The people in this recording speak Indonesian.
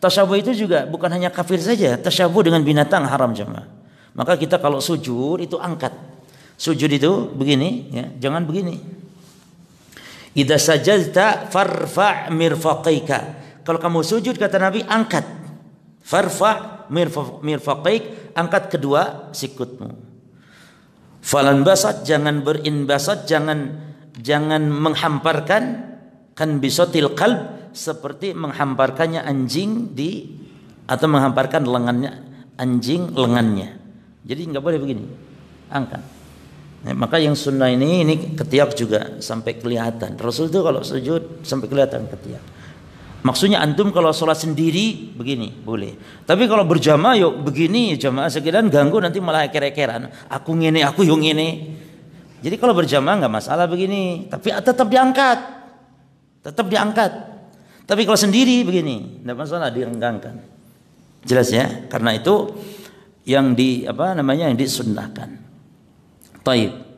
Tasyabuh itu juga bukan hanya kafir saja, tasyabuh dengan binatang haram jemaah. Maka kita kalau sujud itu angkat. Sujud itu begini ya, jangan begini. Idza sajadta farfa' mirfaqaika. Kalau kamu sujud kata Nabi angkat. Farfa' mirfaqaik, angkat kedua sikutmu. Falan basat jangan berinbasat, jangan jangan menghamparkan kan bisotil qalb seperti menghamparkannya anjing di atau menghamparkan lengannya anjing lengannya. Jadi nggak boleh begini. Angkat. Nah, maka yang sunnah ini ini ketiak juga sampai kelihatan. Rasul itu kalau sujud sampai kelihatan ketiak. Maksudnya antum kalau sholat sendiri begini boleh. Tapi kalau berjamaah yuk begini jamaah sekian ganggu nanti malah eker Aku ngene, aku yung ini. Jadi kalau berjamaah nggak masalah begini, tapi tetap diangkat, tetap diangkat. Tapi kalau sendiri begini, tidak masalah direnggangkan. Jelas ya? Karena itu yang di apa namanya yang disunnahkan. Taib.